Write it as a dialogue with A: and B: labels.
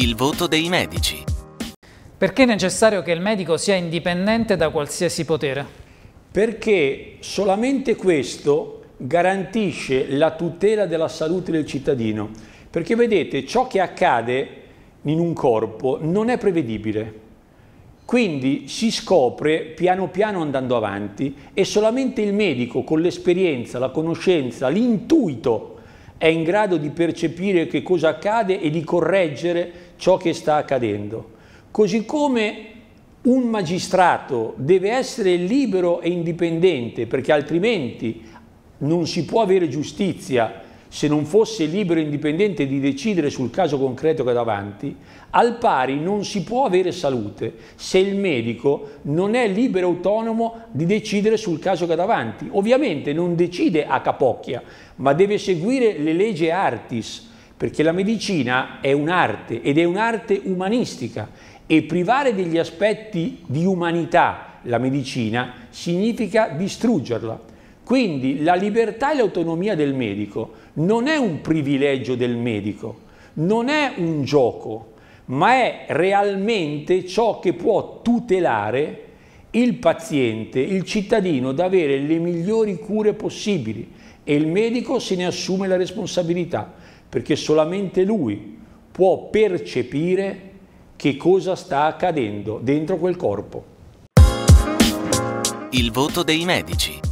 A: Il voto dei medici.
B: Perché è necessario che il medico sia indipendente da qualsiasi potere? Perché
A: solamente questo garantisce la tutela della salute del cittadino. Perché vedete, ciò che accade in un corpo non è prevedibile. Quindi si scopre piano piano andando avanti e solamente il medico con l'esperienza, la conoscenza, l'intuito è in grado di percepire che cosa accade e di correggere ciò che sta accadendo. Così come un magistrato deve essere libero e indipendente perché altrimenti non si può avere giustizia se non fosse libero e indipendente di decidere sul caso concreto che ha davanti, al pari non si può avere salute se il medico non è libero e autonomo di decidere sul caso che ha davanti. Ovviamente non decide a capocchia, ma deve seguire le leggi artis, perché la medicina è un'arte ed è un'arte umanistica e privare degli aspetti di umanità la medicina significa distruggerla. Quindi la libertà e l'autonomia del medico non è un privilegio del medico, non è un gioco, ma è realmente ciò che può tutelare il paziente, il cittadino, da avere le migliori cure possibili e il medico se ne assume la responsabilità, perché solamente lui può percepire che cosa sta accadendo dentro quel corpo. Il voto dei medici.